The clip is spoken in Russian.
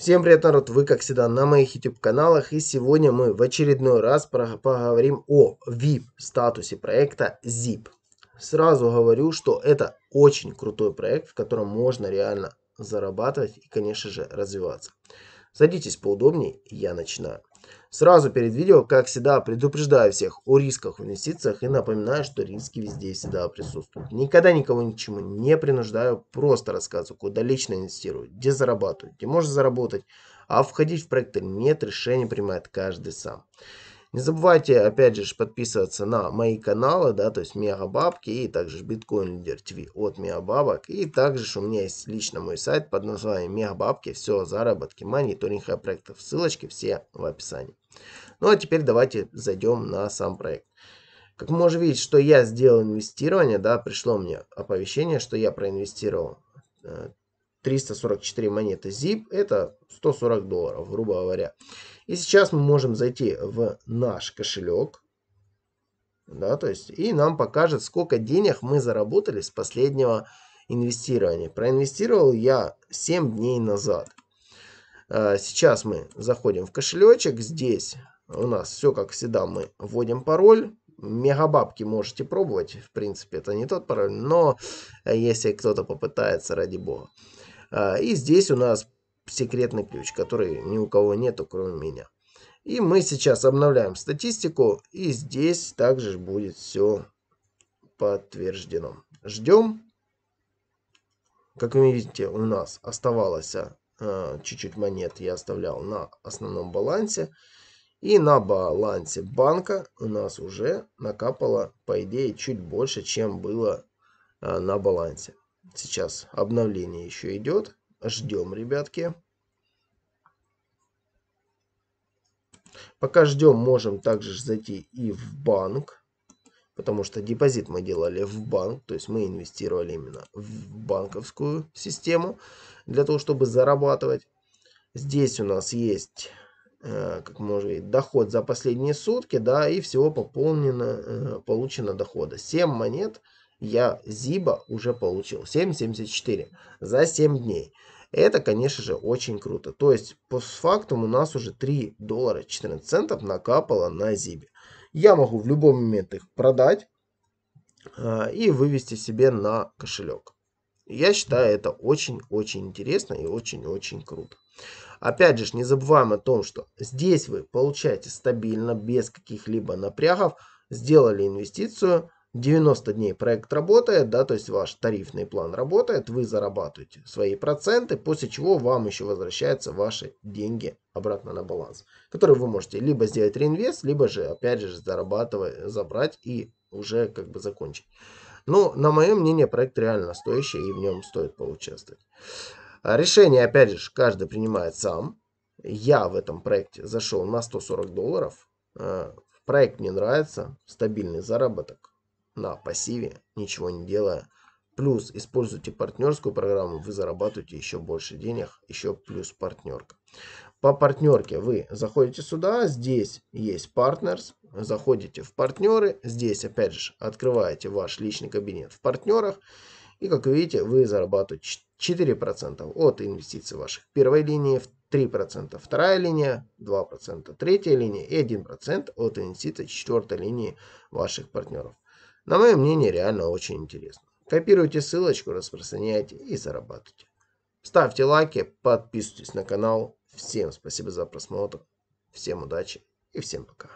Всем привет, народ! Вы, как всегда, на моих YouTube-каналах. И сегодня мы в очередной раз поговорим о VIP-статусе проекта ZIP. Сразу говорю, что это очень крутой проект, в котором можно реально зарабатывать и, конечно же, развиваться. Садитесь поудобнее, я начинаю. Сразу перед видео, как всегда, предупреждаю всех о рисках в инвестициях и напоминаю, что риски везде и всегда присутствуют. Никогда никого ничему не принуждаю, просто рассказываю, куда лично инвестировать, где зарабатывать, где можно заработать, а входить в проекты нет, решение принимает каждый сам. Не забывайте, опять же, подписываться на мои каналы, да, то есть Мегабабки и также Биткоин Лидер ТВ от Мегабабок. И также у меня есть лично мой сайт под названием Мегабабки. Все о заработке, мониторинг проектов. Ссылочки все в описании. Ну а теперь давайте зайдем на сам проект. Как можно видеть, что я сделал инвестирование, да, пришло мне оповещение, что я проинвестировал э, 344 монеты ZIP это 140 долларов, грубо говоря. И сейчас мы можем зайти в наш кошелек. Да, то есть, и нам покажет, сколько денег мы заработали с последнего инвестирования. Проинвестировал я 7 дней назад. А, сейчас мы заходим в кошелечек. Здесь у нас все как всегда. Мы вводим пароль. Мегабабки можете пробовать. В принципе, это не тот пароль. Но э, если кто-то попытается, ради бога. А, и здесь у нас секретный ключ, который ни у кого нету, кроме меня. И мы сейчас обновляем статистику. И здесь также будет все подтверждено. Ждем. Как вы видите, у нас оставалось а, чуть-чуть монет я оставлял на основном балансе. И на балансе банка у нас уже накапало, по идее, чуть больше, чем было а, на балансе. Сейчас обновление еще идет. Ждем, ребятки. Пока ждем, можем также зайти и в банк, потому что депозит мы делали в банк, то есть мы инвестировали именно в банковскую систему для того, чтобы зарабатывать. Здесь у нас есть, э, как можно видеть, доход за последние сутки, да, и всего пополнено, э, получено дохода. 7 монет – я Зиба уже получил 7,74 за 7 дней. Это, конечно же, очень круто. То есть, по факту у нас уже 3 доллара 14 центов накапало на Зибе. Я могу в любой момент их продать а, и вывести себе на кошелек. Я считаю это очень-очень интересно и очень-очень круто. Опять же, не забываем о том, что здесь вы получаете стабильно, без каких-либо напрягов, сделали инвестицию – 90 дней проект работает, да, то есть ваш тарифный план работает, вы зарабатываете свои проценты, после чего вам еще возвращаются ваши деньги обратно на баланс, которые вы можете либо сделать реинвест, либо же, опять же, зарабатывать, забрать и уже как бы закончить. Но, на мое мнение, проект реально стоящий и в нем стоит поучаствовать. А решение, опять же, каждый принимает сам. Я в этом проекте зашел на 140 долларов. Э, проект мне нравится, стабильный заработок на пассиве, ничего не делая. Плюс используйте партнерскую программу, вы зарабатываете еще больше денег, еще плюс партнерка. По партнерке вы заходите сюда, здесь есть партнерс, заходите в партнеры, здесь опять же открываете ваш личный кабинет в партнерах. И как видите, вы зарабатываете 4% от инвестиций ваших первой линии, 3% вторая линия, 2% третья линия и 1% от инвестиций четвертой линии ваших партнеров. На мое мнение, реально очень интересно. Копируйте ссылочку, распространяйте и зарабатывайте. Ставьте лайки, подписывайтесь на канал. Всем спасибо за просмотр. Всем удачи и всем пока.